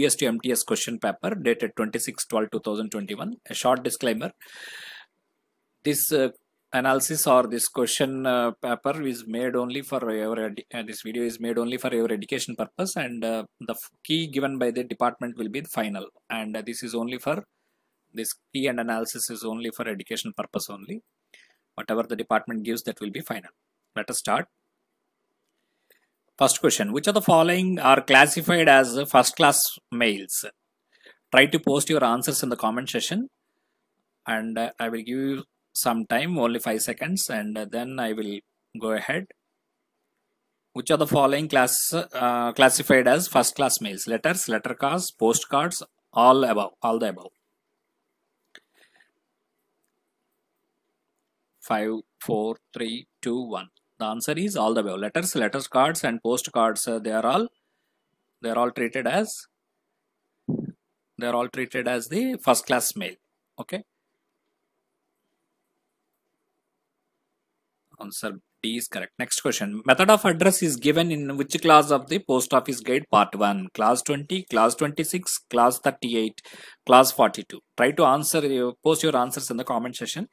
PST MTS question paper dated 26 12 2021. A short disclaimer this uh, analysis or this question uh, paper is made only for your uh, this video is made only for your education purpose and uh, the key given by the department will be the final and this is only for this key and analysis is only for education purpose only whatever the department gives that will be final let us start First question, which of the following are classified as first class mails? Try to post your answers in the comment section and uh, I will give you some time, only 5 seconds and uh, then I will go ahead. Which are the following class uh, classified as first class mails? Letters, letter cards, postcards, all above, all the above. 5, 4, 3, 2, 1. The answer is all the above. Letters, letters cards and postcards, uh, they are all they are all treated as they are all treated as the first class mail. Okay. Answer D is correct. Next question. Method of address is given in which class of the post office guide part 1? Class 20, class 26, class 38, class 42. Try to answer, post your answers in the comment section.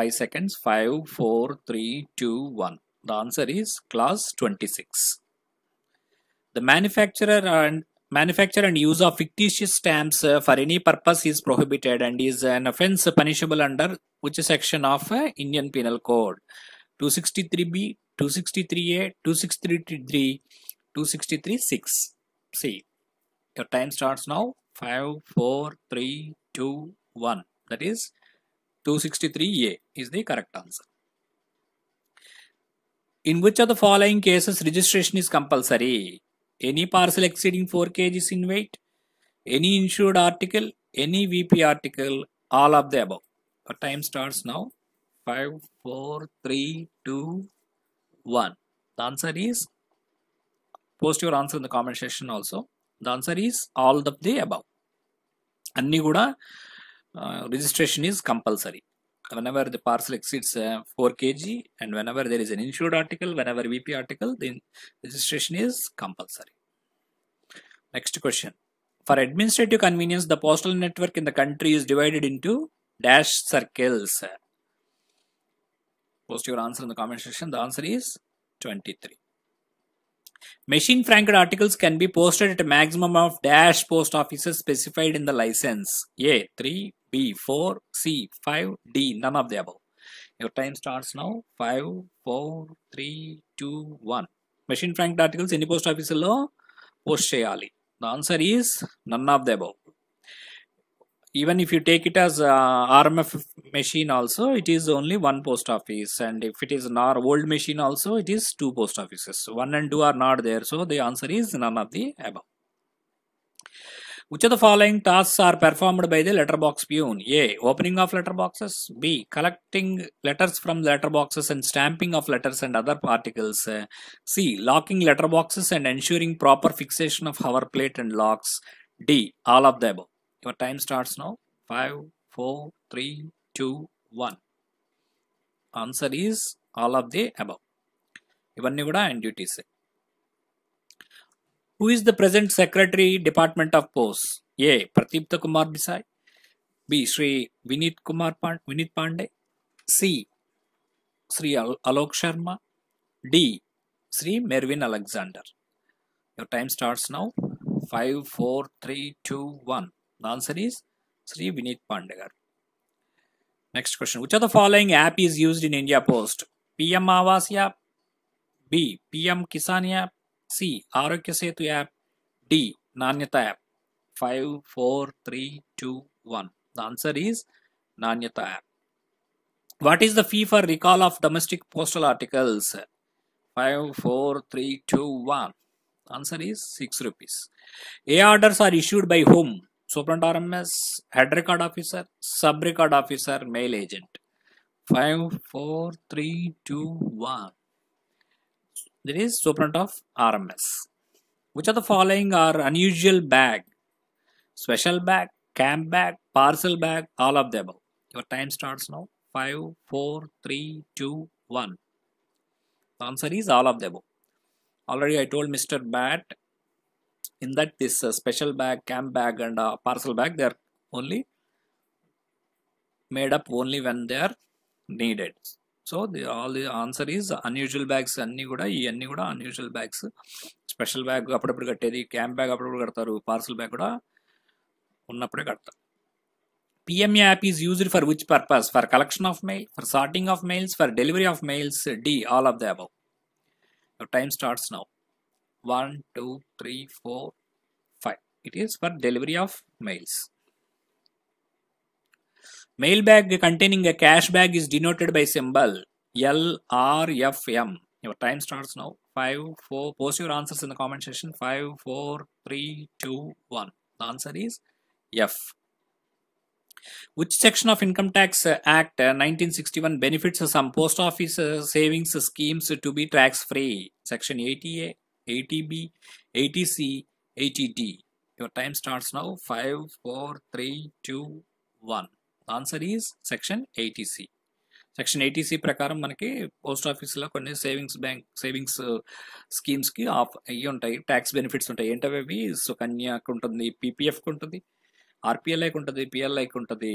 5 seconds. 5, 4, 3, 2, 1. The answer is class 26. The manufacturer and manufacture and use of fictitious stamps uh, for any purpose is prohibited and is an offense punishable under which section of uh, Indian Penal Code 263b 263a 263 263.6 see your time starts now 5 4 3 2 1 that is 263A is the correct answer. In which of the following cases registration is compulsory? Any parcel exceeding 4 kgs in weight, any insured article, any VP article, all of the above. Our time starts now. 5, 4, 3, 2, 1. The answer is, post your answer in the comment section also. The answer is all of the above. అన్నీ uh, registration is compulsory whenever the parcel exceeds uh, 4 kg and whenever there is an insured article, whenever VP article, the registration is compulsory. Next question. For administrative convenience, the postal network in the country is divided into dash circles. Post your answer in the comment section. The answer is 23. Machine franked articles can be posted at a maximum of dash post offices specified in the license. A. 3, B4, C5, D, none of the above. Your time starts now. 5, 4, 3, 2, 1. Machine franked articles post office ఆఫీసుల్లో Post చేయాలి The answer is none of the above. even if you take it as uh, RMF machine also, it is only one post office. And if it is an old machine also, it is two post offices. One and two are not there. So the answer is none of the above. Which of the following tasks are performed by the letterbox pune? A. Opening of letterboxes. B. Collecting letters from letterboxes and stamping of letters and other particles. C. Locking letterboxes and ensuring proper fixation of hover plate and locks. D. All of the above. Your time starts now. 5, 4, 3, 2, 1. Answer is all of the above. ఇవన్నీ కూడా duties. Who is the present Secretary, Department of Posts? A. Pratipta Kumar Desai. B. Sri Vinit Kumar Pand Vinit Pandey. C. Sri Al Alok Sharma. D. Sri Mervin Alexander. Your time starts now. 5, 4, 3, 2, 1. The answer is Sri Vinit Pandegar. Next question. Which of the following app is used in India Post? PM Avasya, B. PM Kisanya, C. Arakya Setu app. D. Nanyata app. 5, 4, The answer is Nanyata What is the fee for recall of domestic postal articles? Five, four, three, two, one. 4, Answer is 6 rupees. A orders are issued by whom? Superint RMS, head record officer, sub record officer, mail agent. Five, four, three, two, one that is soprant of RMS. Which of the following are unusual bag? Special bag, camp bag, parcel bag, all of the above. Your time starts now. 5, 4, 3, 2, 1. The answer is all of the above. Already I told Mr. Bat in that this uh, special bag, camp bag and uh, parcel bag they are only made up only when they are needed. So the all the answer is unusual bags అన్నీ కూడా ఇవన్నీ కూడా unusual bags special bag అప్పుడప్పుడు కట్టేది camp bag అప్పుడప్పుడు కడతారు parcel bag కూడా ఉన్నప్పుడే కడతారు PM app is used for which purpose for collection of mail for sorting of mails for delivery of mails D all of the above your time starts now 1 2 3 4 5 it is for delivery of mails Mail bag containing a cash bag is denoted by symbol L R F M. Your time starts now. 5, 4. Post your answers in the comment section. 5, 4, 3, 2, 1. The answer is F. Which section of Income Tax Act 1961 uh, benefits some post office uh, savings schemes to be tax free? Section 80A, 80B, 80C, 80D. Your time starts now. 5, 4, 3, 2, 1. Answer is section eighty C section eighty C ప్రకారం మనకి post ఆఫీస్లో కొన్ని savings bank savings uh, స్కీమ్స్కి ఆఫ్ అయ్యి ఉంటాయి tax benefits ఉంటాయి ఏంటవి అవి సుకన్యకు ఉంటుంది పీపీఎఫ్కి ఉంటుంది ఆర్పిఎల్ఐకి ఉంటుంది పిఎల్ఐకి ఉంటుంది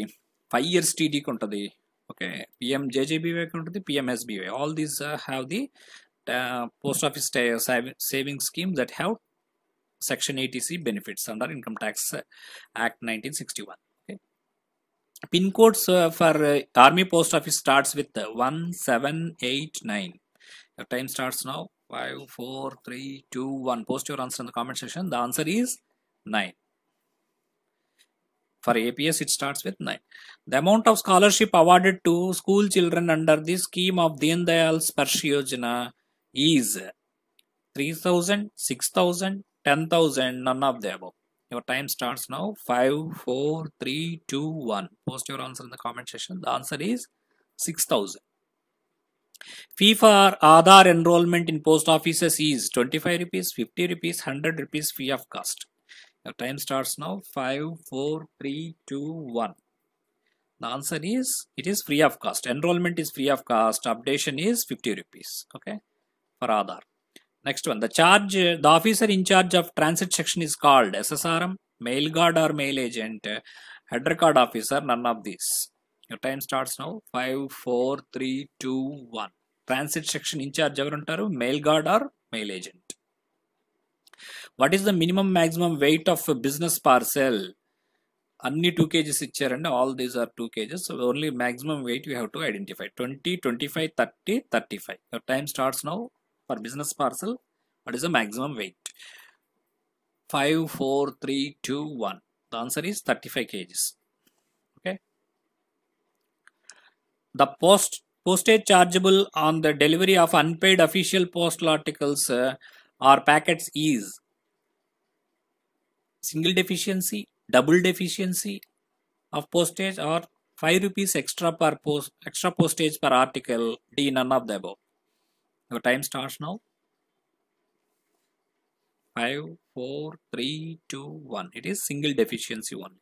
ఫైవ్ ఇయర్స్ టీడీకి ఉంటుంది ఓకే పిఎం జేజేబీవైకి ఉంటుంది PMSBY all these have the post office saving scheme that have section eighty C benefits under income tax act nineteen sixty one pin codes uh, for uh, army post office starts with uh, 1789 your time starts now 5 4 3 2 1 post your answer in the comment section the answer is 9 for APS it starts with 9. The amount of scholarship awarded to school children under the scheme of Deen Dayal Yojana is 3000, 6000, 10000, none of the above. Your time starts now. 5, 4, 3, 2, 1. Post your answer in the comment section. The answer is 6000. Fee for Aadhaar enrollment in post offices is 25 rupees, 50 rupees, 100 rupees fee of cost. Your time starts now. 5, 4, 3, 2, 1. The answer is it is free of cost. Enrollment is free of cost. Updation is 50 rupees. Okay. For Aadhaar. Next one, the charge, the officer in charge of transit section is called SSRM, mail guard or mail agent, head record officer, none of these. Your time starts now, 5, 4, 3, 2, 1. Transit section in charge of mail guard or mail agent. What is the minimum maximum weight of of business parcel అన్ని two kgs ఇచ్చారండి all these are two kgs only maximum weight you have to identify twenty twenty five thirty thirty five time starts now for business parcel what is the maximum weight 5 4 3 2 1 the answer is 35 kgs okay the post postage chargeable on the delivery of unpaid official postal articles uh, or packets is single deficiency double deficiency of postage or 5 rupees extra per post extra postage per article d none of the above your time starts now. 5, 4, 3, 2, 1. It is single deficiency only.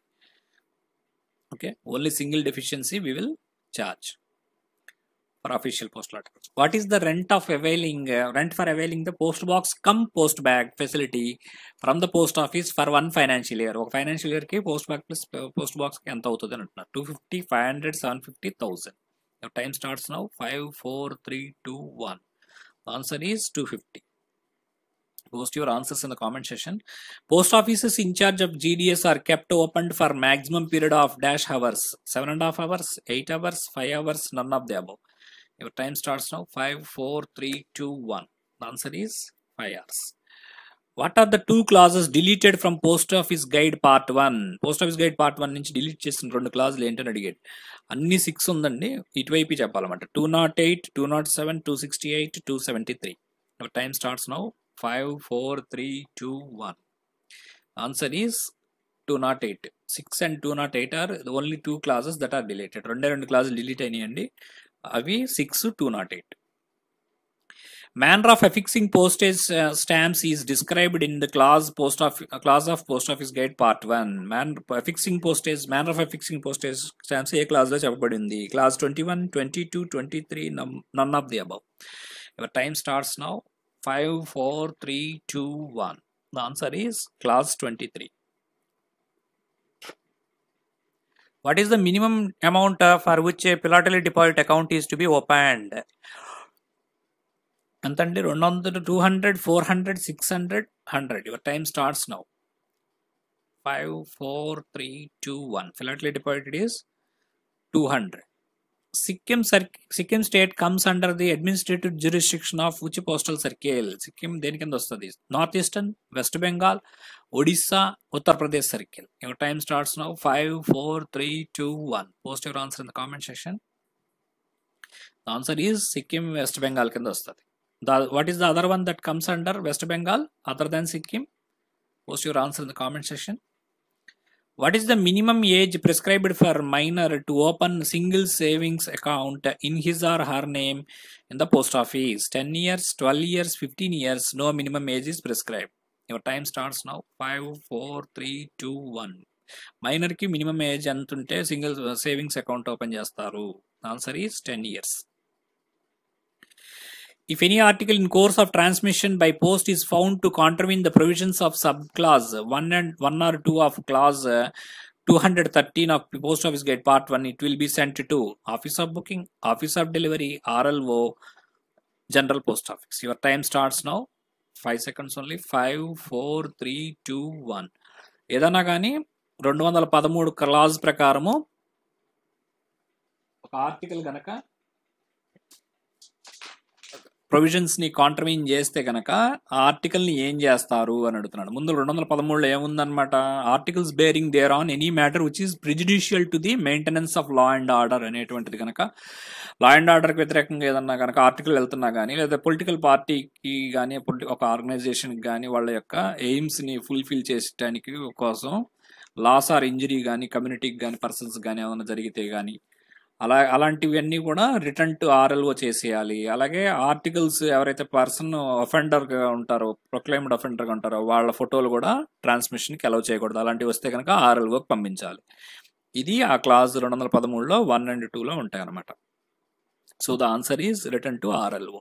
Okay, only single deficiency we will charge for official postcard. What is the rent of availing uh, rent for availing the post box come post bag facility from the post office for one financial year? ఒక financial year, post post plus plus uh, post box అవుతుంది అని అంటున్నారు two fifty five hundred seven answer is 250. Post your answers in the comment section. Post offices in charge of GDS are kept open for maximum period of dash hours. Seven and a half hours, eight hours, five hours, none of the above. Your time starts now. Five, four, three, two, one. The answer is five hours. What are the two clauses deleted from post office guide part one post office guide part one నుంచి delete చేసిన రెండు క్లాజులు ఏంటని అడిగాడు అన్ని six ఉందండి ఇటువైపు చెప్పాలన్నమాట two not eight two not seven two sixty eight two seventy three time starts now five four three two one answer is two not eight six and two not eight or only two clauses that are deleted రెండే రెండు క్లాసులు delete అయినాయండి అవి six two not eight manner of affixing postage uh, stamps is described in the class post of uh, class of post office guide part 1 man affixing postage manner of affixing postage stamps A class లో చెప్పబడింది class 21 22 23 none of the above your time starts now 5 4 3 2 1 the answer is class 23 What is the minimum amount for which a philately deposit account is to be opened? ఎంత అండి రెండు వందల two hundred four hundred six hundred hundred your time starts now five four three two one philately deposit is two hundred Sikkim Sikkim, Sikkim state comes under the administrative jurisdiction of ఉచి postal circle Sikkim దేని కింద వస్తుంది north eastern West Bengal Odisha Uttar Pradesh circle your time starts now five four three two one post your answer in the comment section answer is Sikkim West Bengal కింద వస్తుంది The, what is the other one that comes under West Bengal other than Sikkim? Post your answer in the comment section. What is the minimum age prescribed for minor to open single savings account in his or her name in the post office? 10 years, 12 years, 15 years, no minimum age is prescribed. Your time starts now. 5, 4, 3, 2, 1. మైనర్కి minimum age ఎంత ఉంటే single savings account open చేస్తారు answer is ten years If any article in course of transmission by post is found to contravene the provisions of subclause 1 and 1 or 2 of clause 213 of Post Office gate Part 1, it will be sent to Office of Booking, Office of Delivery, RLO, General Post Office. Your time starts now. 5 seconds only. 5, 4, 3, 2, 1. edana gaani 213 clause prakaramu ఒక article కనుక ప్రొవిజన్స్ని కాంట్రమైన్ చేస్తే కనుక ఆ ఆర్టికల్ని ఏం చేస్తారు అని అడుగుతున్నాడు ముందు రెండు వందల పదమూడులో ఏముందనమాట articles bearing there on any matter which is prejudicial to the maintenance of law and order అనేటువంటిది కనుక లా అండ్ ఆర్డర్కి వ్యతిరేకంగా ఏదన్నా కనుక ఆర్టికల్ వెళ్తున్నా కానీ లేదా పొలిటికల్ పార్టీకి కానీ ఒక ఆర్గనైజేషన్కి కానీ వాళ్ళ యొక్క ఎయిమ్స్ని ఫుల్ఫిల్ చేసడానికి కోసం లాస్ ఆర్ ఇంజరీ కానీ కమ్యూనిటీకి కానీ పర్సన్స్ కానీ ఏమైనా జరిగితే కానీ అలా అలాంటివన్నీ కూడా రిటర్న్ టు ఆర్ఎల్ఓ చేసేయాలి అలాగే ఆర్టికల్స్ ఎవరైతే పర్సన్ అఫెండర్గా ఉంటారో ప్రొక్లైమ్డ్ అఫెండర్గా ఉంటారో వాళ్ళ ఫోటోలు కూడా ట్రాన్స్మిషన్కి అలౌ చేయకూడదు అలాంటివి వస్తే కనుక ఆర్ఎల్ఓకి పంపించాలి ఇది ఆ క్లాస్ రెండు వందల పదమూడులో వన్ అండ్ టూలో ఉంటాయి అనమాట so the answer is return to RLO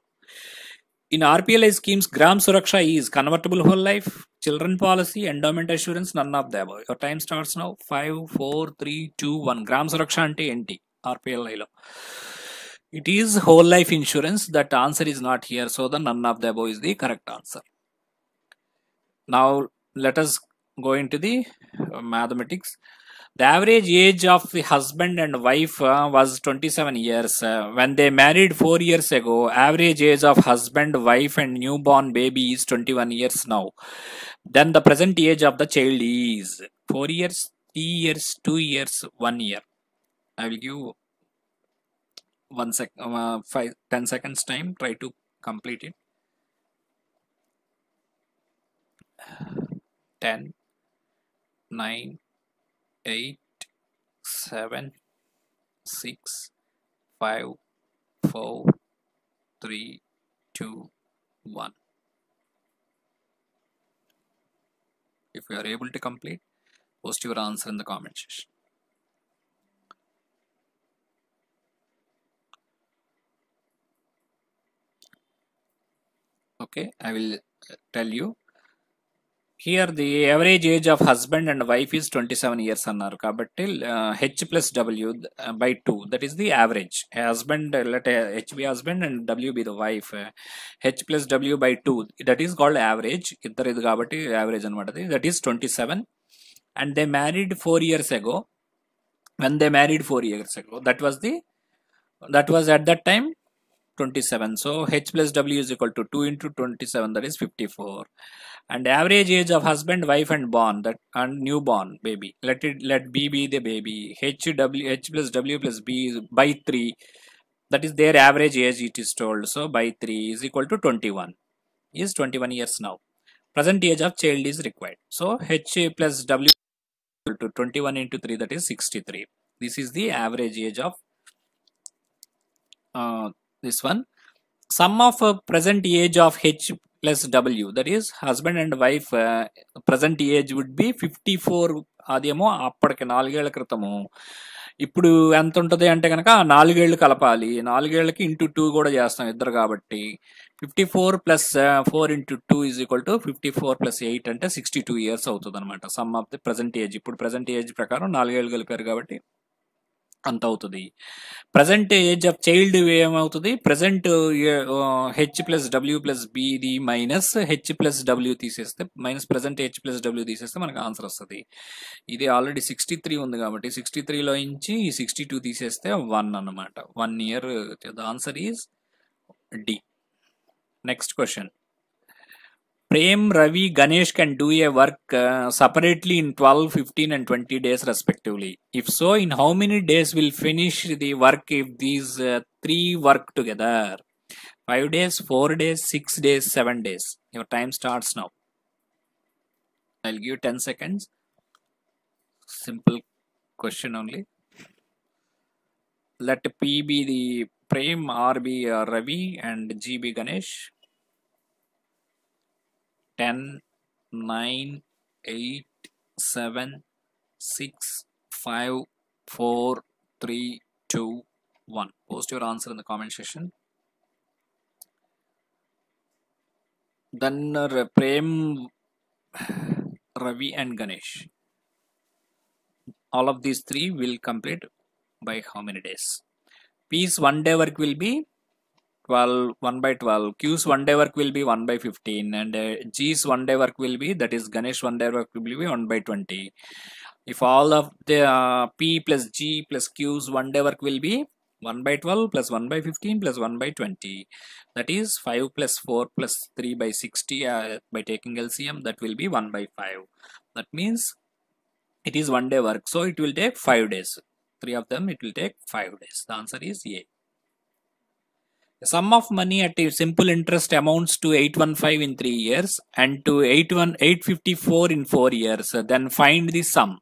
in RPLI schemes Gram Suraksha is convertible whole life children policy endowment assurance none of the your time starts now five four three two one Gram Suraksha అంటే ఏంటి RPLIలో. It is whole life insurance. That answer is not here. So the none of the above is the correct answer. Now let us go into the uh, mathematics. The average age of the husband and wife uh, was 27 years. Uh, when they married 4 years ago, average age of husband, wife and newborn baby is 21 years now. Then the present age of the child is 4 years, 3 years, 2 years, 1 year. I will give one sec, uh, five, 10 seconds time, try to complete it. 10, 9, 8, 7, 6, 5, 4, 3, 2, 1. If you are able to complete, post your answer in the comment section. okay i will uh, tell you here the average age of husband and wife is 27 years but uh, till h plus w uh, by 2 that is the average husband let h be husband and w be the wife h plus w by 2 that is called average iddare idu kabatti average anamadadi that is 27 and they married 4 years ago when they married 4 years ago that was the that was at that time 27 so h plus w is equal to 2 into 27 that is 54 and average age of husband wife and born that and newborn baby let it let b be the baby h w h plus w plus b is by 3 that is their average age it is told so by 3 is equal to 21 is 21 years now present age of child is required so h plus w equal to 21 into 3 that is 63 this is the average age of uh, this one sum of uh, present age of h plus w that is husband and wife uh, present age would be 54 అదేమో అప్పటికి నాలుగేళ్ల క్రితము ఇప్పుడు ఎంత ఉంటుంది అంటే కనుక నాలుగేళ్లు కలపాలి నాలుగేళ్లకి ఇంటూ టూ కూడా చేస్తాం ఇద్దరు కాబట్టి fifty four plus four into two is equal to fifty four plus eight అంటే సిక్స్టీ టూ ఇయర్స్ అవుతుంది అనమాట sum of the present age ఇప్పుడు ప్రజెంట్ ఏజ్ ప్రకారం నాలుగేళ్లు కలిపారు కాబట్టి అంత అవుతుంది ప్రజెంట్ ఏజ్ ఆఫ్ చైల్డ్ ఏమవుతుంది present H plus W plus బిది మైనస్ హెచ్ ప్లస్ డబ్ల్యూ తీసేస్తే minus present H plus W తీసేస్తే మనకు ఆన్సర్ వస్తుంది ఇది ఆల్రెడీ సిక్స్టీ త్రీ ఉంది కాబట్టి సిక్స్టీ త్రీలో ఇంచి సిక్స్టీ టూ తీసేస్తే వన్ అనమాట one year the answer is D next question Prem, Ravi, Ganesh can do a work uh, separately in 12, 15 and 20 days respectively. If so, in how many days will finish the work if these uh, three work together? 5 days, 4 days, 6 days, 7 days. Your time starts now. I'll give you 10 seconds. Simple question only. Let P be the Prem, R be uh, Ravi and G be Ganesh. 10, 9, 8, 7, 6, 5, 4, 3, 2, 1. Post your answer in the comment section. Then uh, Prem, Ravi and Ganesh. All of these three will complete by how many days? Piece one day work will be 12 1 by 12 q's one day work will be 1 by 15 and uh, g's one day work will be that is ganesh one day work will be 1 by 20 if all of the uh, p plus g plus q's one day work will be 1 by 12 plus 1 by 15 plus 1 by 20 that is 5 plus 4 plus 3 by 60 uh, by taking LCM that will be 1 by 5 that means it is one day work so it will take 5 days three of them it will take 5 days the answer is A sum of money at simple interest amounts to eight one five in three years and to eight one eight fifty four in four years then find the sum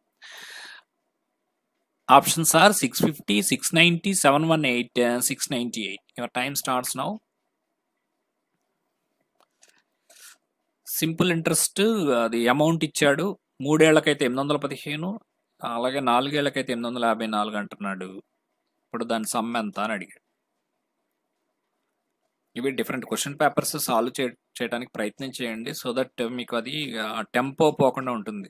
options are six fifty six ninety seven one eight six ninety eight your time starts now simple interest అది amount ఇచ్చాడు మూడేళ్లకైతే ఎనిమిది వందల పదిహేను అలాగే నాలుగేళ్లకైతే ఎనిమిది వందల యాభై నాలుగు అంటున్నాడు ఇప్పుడు దాని సమ్ ఎంత అని అడిగాడు ఇవి డిఫరెంట్ క్వశ్చన్ పేపర్స్ సాల్వ్ చే చేయడానికి ప్రయత్నం చేయండి సో దట్ మీకు అది టెంపో పోకుండా ఉంటుంది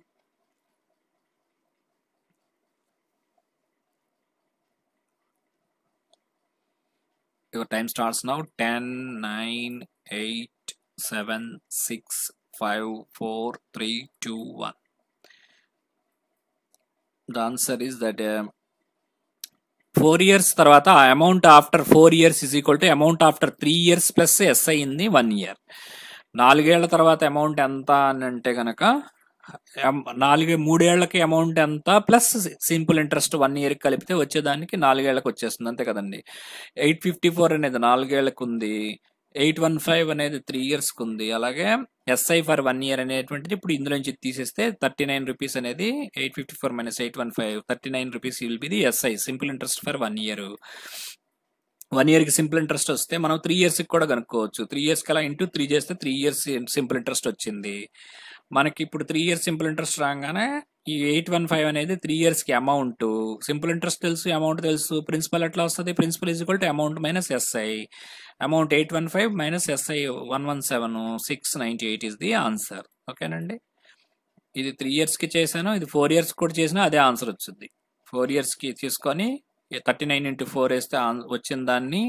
your time starts now ten nine eight seven six five four three two one the answer is that four years తర్వాత ఆ amount after four years is equal to amount after three years plus S అయింది one year నాలుగేళ్ల తర్వాత amount ఎంత అని అంటే కనుక నాలుగు మూడేళ్లకి అమౌంట్ ఎంత ప్లస్ సింపుల్ ఇంట్రెస్ట్ వన్ ఇయర్కి కలిపితే వచ్చేదానికి నాలుగేళ్లకు వచ్చేస్తుంది అంతే కదండి ఎయిట్ ఫిఫ్టీ ఫోర్ అనేది నాలుగేళ్లకు ఉంది ఎయిట్ వన్ ఫైవ్ అనేది త్రీ ఇయర్స్కి ఉంది అలాగే ఎస్ఐ ఫర్ వన్ ఇయర్ అనేటువంటిది ఇప్పుడు ఇందులో నుంచి తీసేస్తే థర్టీ నైన్ రూపీస్ అనేది eight fifty four minus eight one five thirty nine rupees will be the SI simple interest for one year one ఇయర్కి సింపుల్ ఇంట్రెస్ట్ వస్తే మనం త్రీ ఇయర్స్కి కూడా కనుక్కోవచ్చు త్రీ ఇయర్స్కి అలా ఇంటూ త్రీ చేస్తే త్రీ ఇయర్స్ సింపుల్ ఇంట్రెస్ట్ వచ్చింది మనకి ఇప్పుడు త్రీ ఇయర్స్ సింపుల్ ఇంట్రెస్ట్ రాగానే ఈ ఎయిట్ వన్ ఫైవ్ అనేది త్రీ ఇయర్స్కి అమౌంట్ సింపుల్ ఇంట్రెస్ట్ తెలుసు అమౌంట్ తెలుసు ప్రిన్సిపల్ ఎట్లా వస్తుంది principal is equal to amount minus SI amount eight one five minus SI one one seven six ninety eight is the answer ఓకేనండి ఇది three ఇయర్స్కి చేశాను ఇది ఫోర్ ఇయర్స్ కూడా చేసినా అదే ఆన్సర్ వచ్చింది ఫోర్ ఇయర్స్కి తీసుకొని థర్టీ నైన్ ఇంటూ ఫోర్ వేస్తే వచ్చిన దాన్ని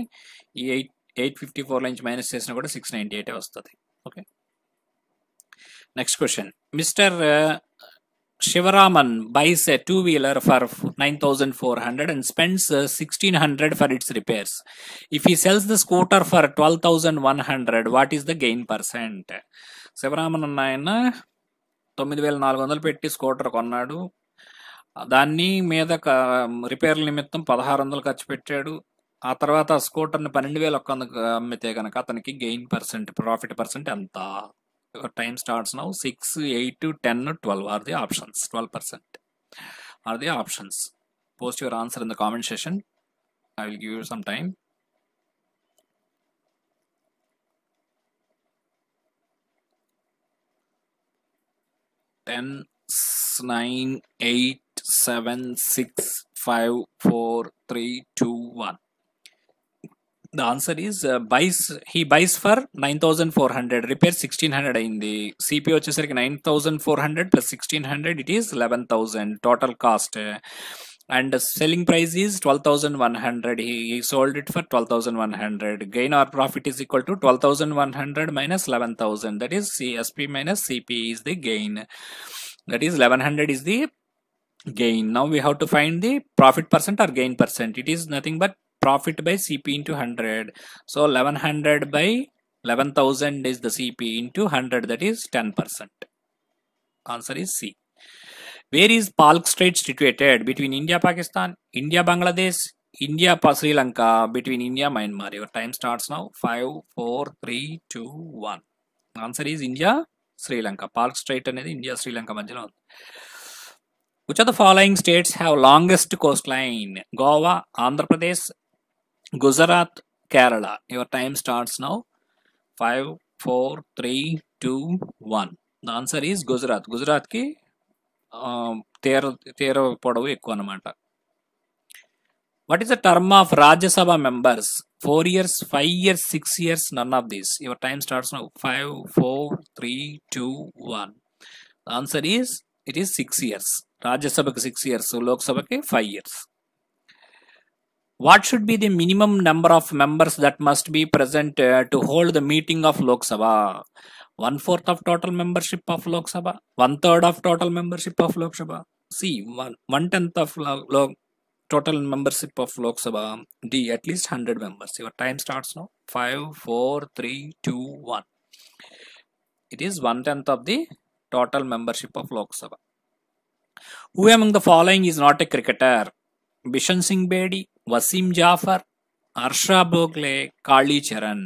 ఈ ఎయిట్ ఎయిట్ ఫిఫ్టీ ఫోర్ నుంచి మైనస్ చేసినా కూడా సిక్స్ నైంటీ ఎయిట్ వస్తుంది okay next question mister Sivaraman buys a two wheeler for nine thousand four hundred and spends sixteen hundred for its repairs if he sells the scooter for twelve thousand one hundred what is the gain percent Sivaraman అన్న ఆయన తొమ్మిది వేల నాలుగు వందలు పెట్టి scooter కొన్నాడు దాన్ని మీద రిపేర్ నిమిత్తం పదహారు వందలు ఖర్చు పెట్టాడు ఆ తర్వాత ఆ స్కూటర్ని పన్నెండు వేల ఒక్క అమ్మితే కనుక అతనికి గెయిన్ పర్సెంట్ ప్రాఫిట్ పర్సెంట్ ఎంత time starts now 6 8 to 10 12 are the options 12 percent are the options post your answer in the comment section i will give you some time Ten, nine, eight, seven, six, five, four, three, two, one. The answer is uh, buys he buys for 9400 repair 1600 in the CP వచ్చేసరికి 9400 plus 1600 it is 11000 total cost and and selling price is 12100 he, he sold it for 12100 gain or profit is equal to 12100 minus 11000 that is CSP minus CP is the gain that is 1100 is the gain now we have to find the profit percent or gain percent it is nothing but profit by CP into 100. So 1100 by 11,000 is the CP into 100 that is 10%. Answer is C. Where is Palk Strait situated? Between India, Pakistan, India, Bangladesh, India, Sri Lanka, between India, Myanmar. Your time starts now. 5, 4, 3, 2, 1. Answer is India Sri Lanka Palk strait అనేది India Sri Lanka మధ్యలో ఉంది Which of the following states have longest coastline? Goa, Andhra Pradesh, Gujarat, Kerala. Your time starts now. 5, 4, 3, 2, 1. The answer is Gujarat. Gujaratki తీర తీర పొడవు ఎక్కువ అనమాట what is the term of Rajya Sabha members four years five years six years none of these your time starts now five four three two one answer is it is six years రాజ్యసభకి six years లోక్సభకి five years What should be the minimum number of members that must be present uh, to hold the meeting of Lok Sabha? One fourth of total membership of Lok Sabha, one third of total membership of Lok Sabha. C one one tenth of lo total membership of Lok Sabha. D at least hundred members. Your time starts now. Five, four, three, two, one. It is one tenth of the total membership of Lok Sabha. Who among the following is not a cricketer? Bishan Singh Bedi, Wasim Jaffer Harsha Bhogle Kali Charan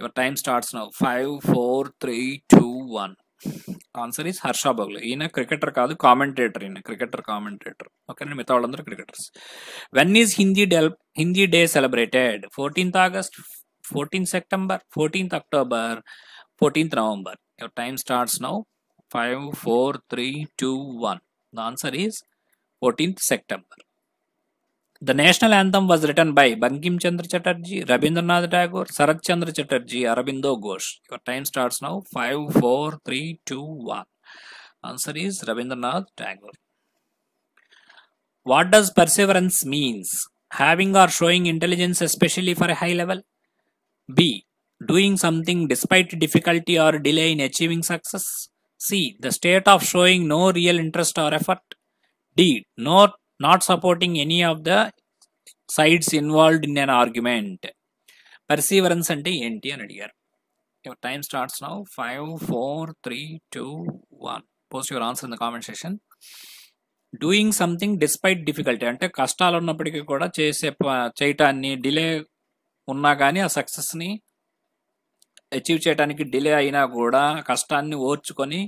your time starts now five four three two one answer is Harsha Bhogle ఈయన cricketer కాదు commentator ఈయన cricketer commentator ఓకేనండి మిగతా వాళ్ళందరూ cricketers when is Hindi డెల్ Hindi day celebrated fourteenth August fourteen September fourteenth October fourteenth November your time starts now five four three two one the answer is fourteenth September The national anthem was written by Bankim Chandra Chatterjee, Rabindranath Tagore, Sarat Chandra Chatterjee, Arabindo Ghosh. Your time starts now. 5, 4, 3, 2, 1. Answer is Rabindranath Tagore. What does perseverance means? Having or showing intelligence especially for a high level? B. Doing something despite difficulty or delay in achieving success? C. The state of showing no real interest or effort? D. Not not supporting any of the sides involved in an argument Perseverance అంటే ఏంటి అని అడిగారు your time starts now five four three two one post your answer in the comment session doing something despite difficulty అంటే కష్టాలు ఉన్నప్పటికీ కూడా చేసే చేయటాన్ని delay ఉన్నా కానీ ఆ సక్సెస్ని అచీవ్ చేయడానికి డిలే అయినా కూడా కష్టాన్ని ఓర్చుకొని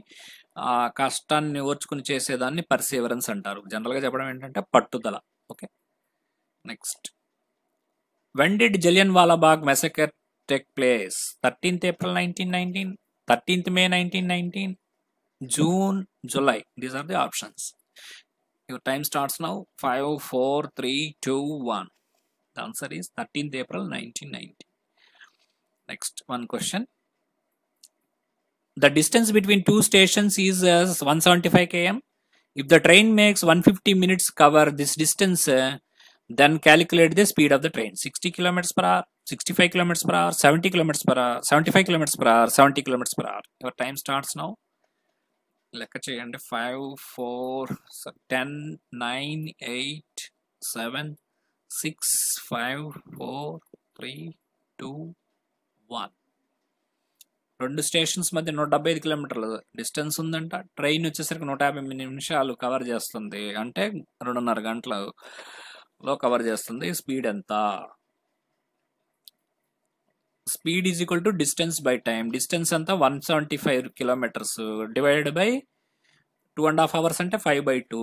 ఆ కష్టాన్ని ఓర్చుకుని చేసేదాన్ని పర్సీవరెన్స్ అంటారు జనరల్గా చెప్పడం ఏంటంటే పట్టుదల okay next when did Jallianwala Bagh massacre take place thirteenth April nineteen nineteen thirteenth May nineteen nineteen June July these are the options your time starts now five four three two one the answer is thirteenth April nineteen nineteen next one question the distance between two stations is uh, 175 km. If the train makes 150 minutes cover this distance, uh, then calculate the speed of the train 60 kilometers per hour, 65 kilometers per hour, 70 kilometers per hour, 75 kilometers per hour, 70 kilometers per hour. Your time starts now. Let's చేయండి 5, 4, 10, 9, 8, 7, 6, 5, 4, 3, 2, 1. రెండు stations మధ్య నూట డెబ్బై ఐదు కిలోమీటర్ల distance ఉందంట train వచ్చేసరికి నూట యాభై నిమిషాలు కవర్ చేస్తుంది అంటే రెండున్నర గంటలలో కవర్ చేస్తుంది స్పీడ్ ఎంత speed is equal to distance by time distance అంతా one seventy five kilometres divided by two and half hours అంటే ఫైవ్ బై టూ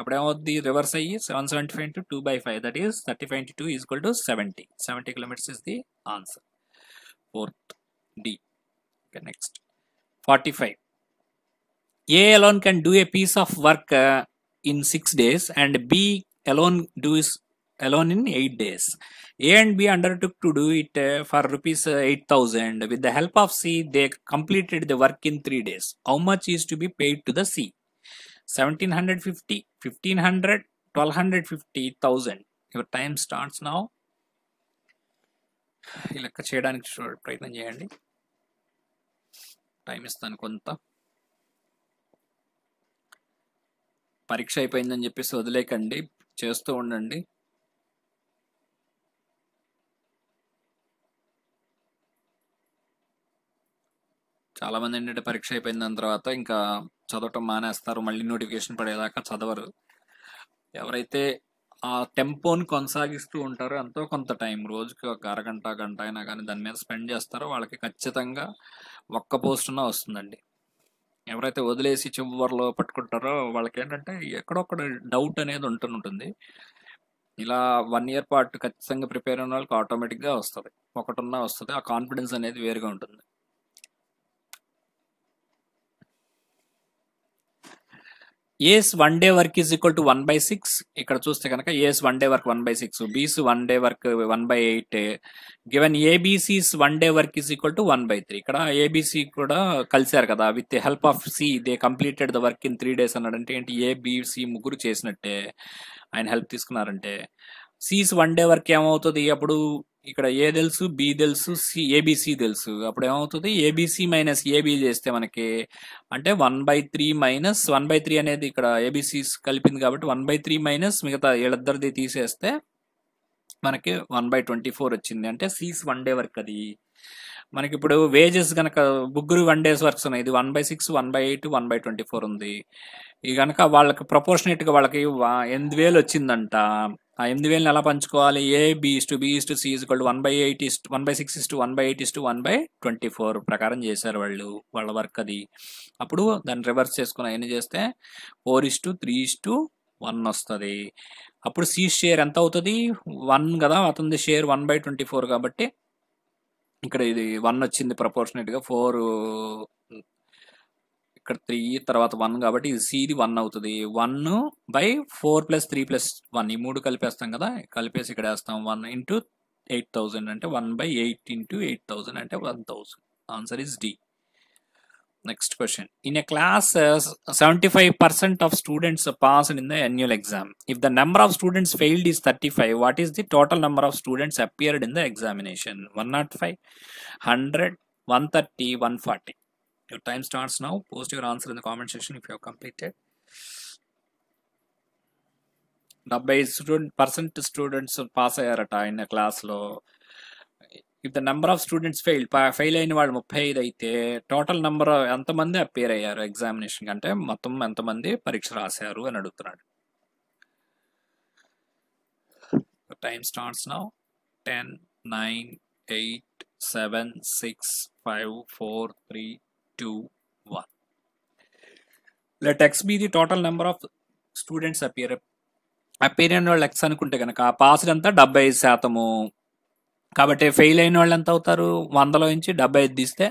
అప్పుడేమవుద్ది రివర్స్ అయ్యి seven seventy five into two by five that is thirty five into two is equal to seventy seventy kilometres is the answer fourth D Okay, next. 45. A alone can do a piece of work uh, in 6 days and B alone do is alone in 8 days. A and B undertook to do it uh, for rupees uh, 8000. With the help of C, they completed the work in 3 days. How much is to be paid to the C? 1750, 1500, 1250, Your time starts now. Time ఇస్తాను కొంత పరీక్ష అయిపోయిందని చెప్పేసి వదిలేకండి చేస్తూ ఉండండి చాలామంది ఏంటంటే పరీక్ష అయిపోయిన దాని తర్వాత ఇంకా చదవటం మానేస్తారు మళ్ళీ నోటిఫికేషన్ పడేదాకా చదవరు ఎవరైతే ఆ టెంపోని కొనసాగిస్తూ ఉంటారు ఎంతో కొంత టైం రోజుకి ఒక అరగంట గంట అయినా కానీ దాని మీద స్పెండ్ చేస్తారో వాళ్ళకి ఖచ్చితంగా ఒక్క పోస్టున వస్తుందండి ఎవరైతే వదిలేసి చివరిలో పట్టుకుంటారో వాళ్ళకి ఏంటంటే ఎక్కడొక్కడ డౌట్ అనేది ఉంటుంటుంది ఇలా వన్ ఇయర్ పాటు ఖచ్చితంగా ప్రిపేర్ అయిన వాళ్ళకి ఆటోమేటిక్గా వస్తుంది ఒకటిన్నా వస్తుంది ఆ కాన్ఫిడెన్స్ అనేది వేరుగా ఉంటుంది A's one day work is equal to one by six ఇక్కడ చూస్తే కనుక A's one day work one by six B's one day work one by eight given ABC's one day work is equal to one by three ఇక్కడ ABC కూడా కలిసారు కదా with help of C they completed the work in three days అన్నాడంటే ఏంటి ABC ముగ్గురు చేసినట్టే ఆయన help తీసుకున్నారంటే సీస్ వన్ డే వర్క్ ఏమవుతుంది అప్పుడు ఇక్కడ ఏ తెలుసు బి తెలుసు సి ఏబిసి తెలుసు అప్పుడు ఏమవుతుంది ఏబిసి మైనస్ ఏబి చేస్తే మనకి అంటే one by three minus one by three అనేది ఇక్కడ ఏబిసి కలిపింది కాబట్టి వన్ బై త్రీ మైనస్ మిగతా వీళ్ళిద్దరిది తీసేస్తే మనకి వన్ బై ట్వంటీ ఫోర్ వచ్చింది అంటే సీస్ వన్ డే వర్క్ అది మనకి ఇప్పుడు వేజెస్ కనుక ముగ్గురు వన్ డేస్ వర్క్స్ ఉన్నాయి ఇది one by six one by eight one by twenty four ఉంది ఇది కనుక వాళ్ళకి ప్రపోర్షనేట్గా వాళ్ళకి ఎనిమిది వేలు వచ్చిందంట ఆ ఎనిమిది వేలని ఎలా పంచుకోవాలి A B is to B is to C is one by eight is one by six is to one by eight is to one by twenty four ప్రకారం చేశారు వాళ్ళు వాళ్ళ వర్క్ అది అప్పుడు దాన్ని రివర్స్ చేసుకుని అవన్నీ చేస్తే four is to three is to one వస్తుంది అప్పుడు సి షేర్ ఎంత అవుతుంది వన్ కదా అతనిది share one by twenty four కాబట్టి ఇక్కడ ఇది వన్ వచ్చింది ప్రపోర్షనేట్గా ఫోర్ ఇక్కడ త్రీ తర్వాత వన్ కాబట్టి ఇది సిది వన్ అవుతుంది one by four plus three plus one ఈ మూడు కలిపేస్తాం కదా కలిపేసి ఇక్కడ వేస్తాం వన్ ఇంటూ ఎయిట్ థౌజండ్ అంటే one by eight into eight thousand అంటే one thousand answer is the next question in a class seventy five percent of students pass in the annual exam if the number of students failed is thirty five what is the total number of students appeared in the examination one not five hundred one thirty one forty Your time starts now. Post your answer in the comment section if you have completed. డెబ్బై student percent students pass అయ్యారట ఆయన క్లాస్లో if the number of students fail fail అయిన వాళ్ళు ముప్పై ఐదు అయితే total number ఎంతమంది అపేర్ అయ్యారు ఎగ్జామినేషన్ అంటే మొత్తం ఎంతమంది పరీక్ష రాశారు అని అడుగుతున్నాడు time starts now ten nine eight seven six five four three 2, 1. Let x be the total number of students appear appear అయిన వాళ్ళు ఎక్స్ అనుకుంటే కనుక ఆ పాస్డ్ అంతా డెబ్బై ఐదు శాతము కాబట్టి ఫెయిల్ అయిన వాళ్ళు ఎంత అవుతారు వందలో నుంచి డెబ్బై ఐదు తీస్తే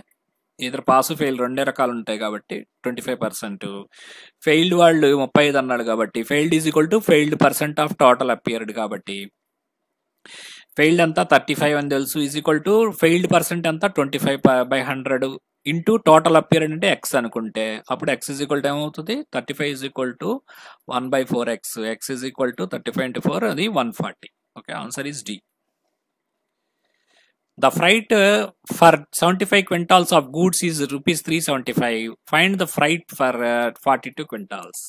ఇద్దరు పాస్ ఫెయిల్ రెండే రకాలు ఉంటాయి కాబట్టి ట్వంటీ ఫైవ్ పర్సెంట్ ఫెయిల్డ్ వాళ్ళు ముప్పై ఐదు అన్నాడు కాబట్టి failed is equal to failed percent of total appeared కాబట్టి ఫెయిల్డ్ అంతా థర్టీ ఫైవ్ అని తెలుసు is equal to failed percent అంతా twenty five by hundred into total appeared అంటే ఎక్స్ అనుకుంటే అప్పుడు ఎక్స్ ఈజ్ ఈక్వల్ టు ఏమవుతుంది thirty five is equal to one by four x x is equal to thirty five into four అది one forty okay answer is D the freight for seventy five quintals of goods is rupees three seventy five find the freight for forty two quintals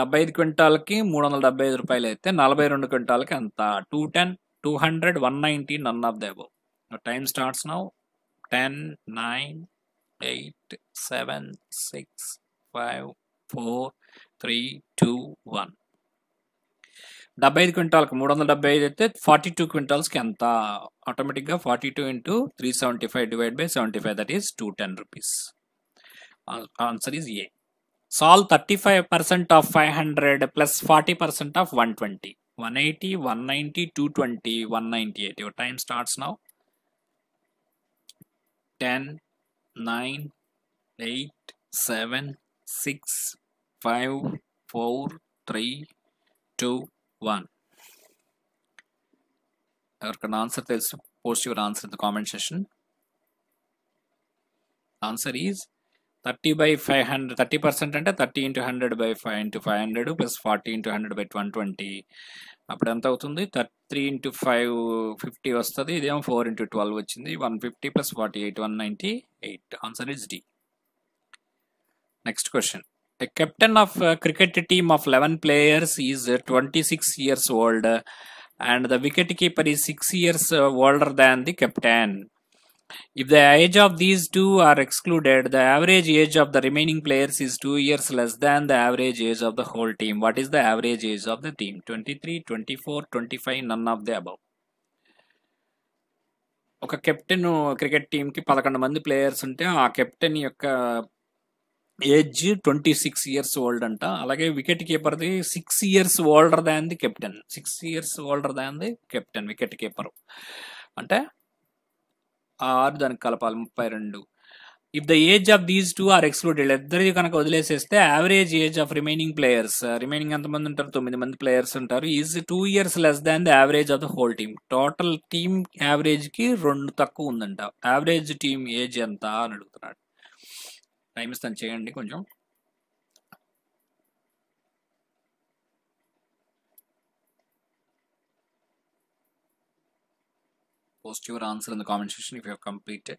డెబ్బై ఐదు క్వింటాల్కి మూడు వందల డెబ్బై ఐదు రూపాయలు అయితే నలభై రెండు క్వింటాల్కి అంత two ten two hundred one ninety none of the above time starts now ten nine eight seven six five four three two one డెబ్బై ఐదు క్వింటాల్కి మూడు వందల డెబ్బై ఐదు అయితే ఫార్టీ టూ క్వింటాల్స్కి ఎంత ఆటోమేటిక్గా forty two into three seventy five divide by seventy five that is two ten rupees answer is A solve thirty five percent of five hundred plus forty percent of one twenty one eighty one ninety two twenty one ninety eight your time starts now 10, 9, 8, 7, 6, 5, 4, 3, 2, 1. Ever can answer this? Post your answer in the comment section. Answer is 30 by five hundred thirty percent Under 30 into 100 by 5 into 500 plus plus fourteen to 100 by 120. అప్పుడు ఎంత అవుతుంది three into five fifty వస్తుంది ఇదేమో four into twelve వచ్చింది one fifty plus forty eight one ninety eight answer is the next question captain of cricket team of eleven players is twenty six years old and the wicket keeper is six years older than the captain If the age of these two are excluded, the average age of the remaining players is 2 years less than the average age of the whole team. What is the average age of the team? 23, 24, 25, none of the above. ఒక captain cricket టీంకి పదకొండు మంది players ఉంటే ఆ captain యొక్క age twenty six years old అంట అలాగే wicket కీపర్ది six years older than the captain six years older than the captain wicket keeper అంటే ఆరు దానికి కలపాలి ముప్పై రెండు if the age of these two are excluded ఇద్దరి కనుక వదిలేసేస్తే average age of remaining players remaining ఎంతమంది ఉంటారు తొమ్మిది మంది ప్లేయర్స్ ఉంటారు is two years less than the average of the whole team total team యావరేజ్కి రెండు తక్కువ ఉందంట యావరేజ్ టీమ్ ఏజ్ ఎంత అని అడుగుతున్నాడు టైం ఇస్తాను చేయండి కొంచెం post your answer in the comment section if you have completed.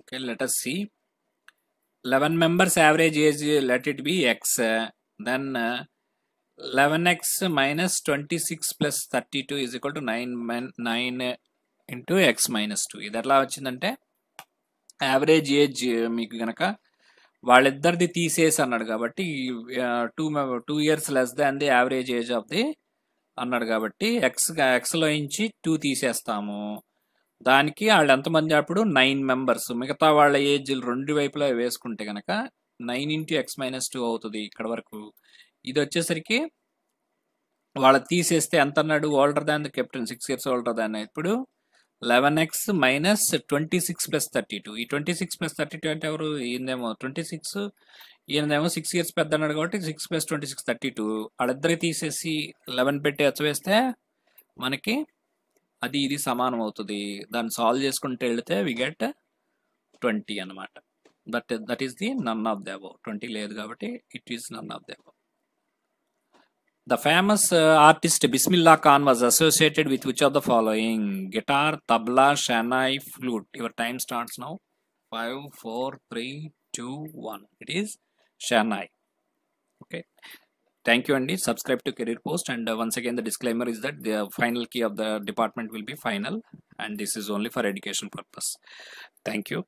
Okay, let us see. 11 members average age, let it be x. Then uh, 11x minus 26 plus 32 is equal to 9, 9 into x minus two ఇది ఎట్లా వచ్చిందంటే average age uh, మీకు గనక వాళ్ళిద్దరిది తీసేసి అన్నాడు కాబట్టి two two years less than the average age of the అన్నాడు కాబట్టి ఎక్స్ ఎక్స్లో నుంచి టూ తీసేస్తాము దానికి వాళ్ళు ఎంతమంది అప్పుడు నైన్ మెంబర్స్ మిగతా వాళ్ళ ఏజ్ రెండు వైపులా వేసుకుంటే కనుక nine into x minus two అవుతుంది ఇక్కడ వరకు ఇది వచ్చేసరికి వాళ్ళ తీసేస్తే ఎంత అన్నాడు older than captain six years older than ఇప్పుడు eleven x minus twenty six plus thirty two ఈ twenty six plus thirty two అంటే ఎవరు ఈయనదేమో ట్వంటీ సిక్స్ ఈయనదేమో సిక్స్ ఇయర్స్ పెద్ద అన్నాడు కాబట్టి six plus twenty six thirty two వాళ్ళిద్దరికి తీసేసి లెవెన్ పెట్టి వచ్చవేస్తే మనకి అది ఇది సమానం అవుతుంది దాన్ని సాల్వ్ చేసుకుంటూ వెళితే వి గెట్ ట్వంటీ అనమాట that that is the none of the above twenty లేదు కాబట్టి it is none of the above The famous uh, artist Bismillah Khan was associated with which of the following? Guitar, tabla, shanai, flute. Your time starts now. 5, 4, 3, 2, 1. It is shanai. Okay. Thank you Andy. Subscribe to Career Post and uh, once again the disclaimer is that the final key of the department will be final and this is only for education purpose. Thank you.